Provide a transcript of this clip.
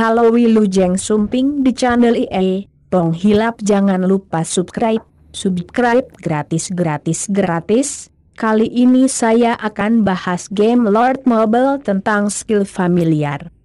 Halo Wilu Jeng Sumping di channel IE, Tong Hilap jangan lupa subscribe, subscribe gratis gratis gratis. Kali ini saya akan bahas game Lord Mobile tentang skill familiar.